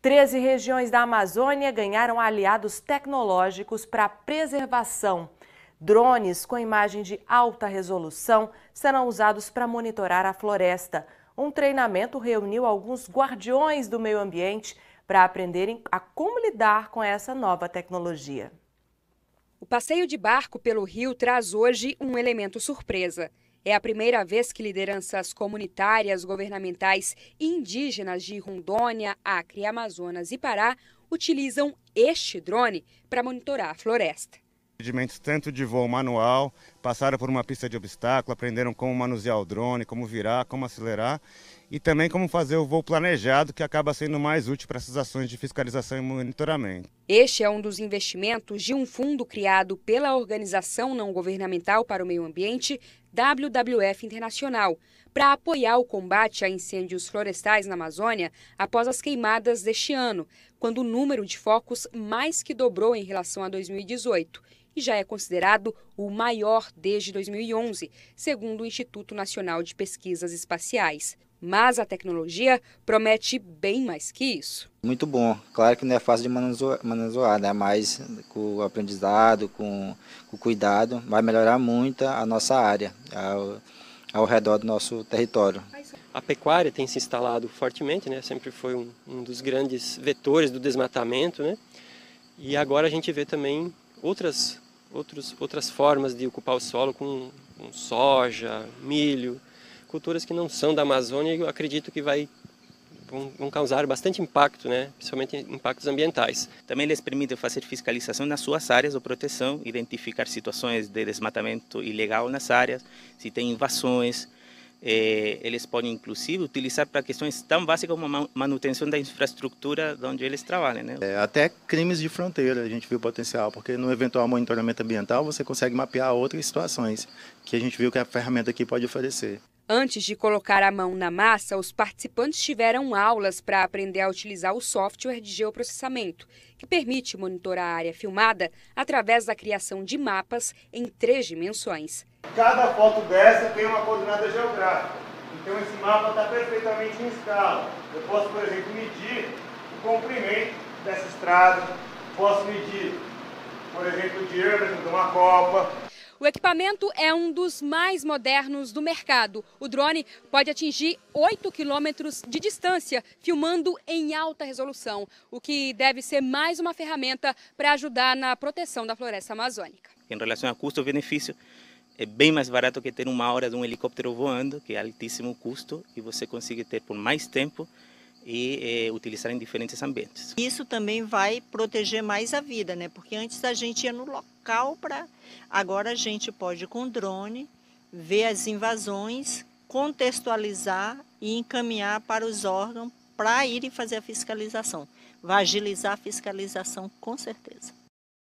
13 regiões da Amazônia ganharam aliados tecnológicos para preservação. Drones com imagem de alta resolução serão usados para monitorar a floresta. Um treinamento reuniu alguns guardiões do meio ambiente para aprenderem a como lidar com essa nova tecnologia. O passeio de barco pelo rio traz hoje um elemento surpresa. É a primeira vez que lideranças comunitárias, governamentais e indígenas de Rondônia, Acre, Amazonas e Pará utilizam este drone para monitorar a floresta. Procedimentos tanto de voo manual, passaram por uma pista de obstáculo, aprenderam como manusear o drone, como virar, como acelerar e também como fazer o voo planejado, que acaba sendo mais útil para essas ações de fiscalização e monitoramento. Este é um dos investimentos de um fundo criado pela organização não governamental para o meio ambiente, WWF Internacional para apoiar o combate a incêndios florestais na Amazônia após as queimadas deste ano, quando o número de focos mais que dobrou em relação a 2018 e já é considerado o maior desde 2011, segundo o Instituto Nacional de Pesquisas Espaciais. Mas a tecnologia promete bem mais que isso. Muito bom. Claro que não é fácil de manusear, né? mas com o aprendizado, com, com o cuidado, vai melhorar muito a nossa área, ao, ao redor do nosso território. A pecuária tem se instalado fortemente, né? sempre foi um, um dos grandes vetores do desmatamento. Né? E agora a gente vê também outras, outros, outras formas de ocupar o solo com, com soja, milho, culturas que não são da Amazônia e eu acredito que vai vão, causar bastante impacto, né? principalmente impactos ambientais. Também lhes permite fazer fiscalização nas suas áreas de proteção, identificar situações de desmatamento ilegal nas áreas, se tem invasões. Eh, eles podem, inclusive, utilizar para questões tão básicas como a manutenção da infraestrutura onde eles trabalham. Né? É, até crimes de fronteira a gente viu o potencial, porque no eventual monitoramento ambiental você consegue mapear outras situações que a gente viu que a ferramenta aqui pode oferecer. Antes de colocar a mão na massa, os participantes tiveram aulas para aprender a utilizar o software de geoprocessamento, que permite monitorar a área filmada através da criação de mapas em três dimensões. Cada foto dessa tem uma coordenada geográfica, então esse mapa está perfeitamente em escala. Eu posso, por exemplo, medir o comprimento dessa estrada, posso medir, por exemplo, o diâmetro de uma copa, o equipamento é um dos mais modernos do mercado. O drone pode atingir 8 quilômetros de distância, filmando em alta resolução, o que deve ser mais uma ferramenta para ajudar na proteção da floresta amazônica. Em relação a custo-benefício, é bem mais barato que ter uma hora de um helicóptero voando, que é altíssimo custo, e você consegue ter por mais tempo e é, utilizar em diferentes ambientes. Isso também vai proteger mais a vida, né? Porque antes a gente ia no local para. Agora a gente pode, com drone, ver as invasões, contextualizar e encaminhar para os órgãos para irem fazer a fiscalização. Vai agilizar a fiscalização, com certeza.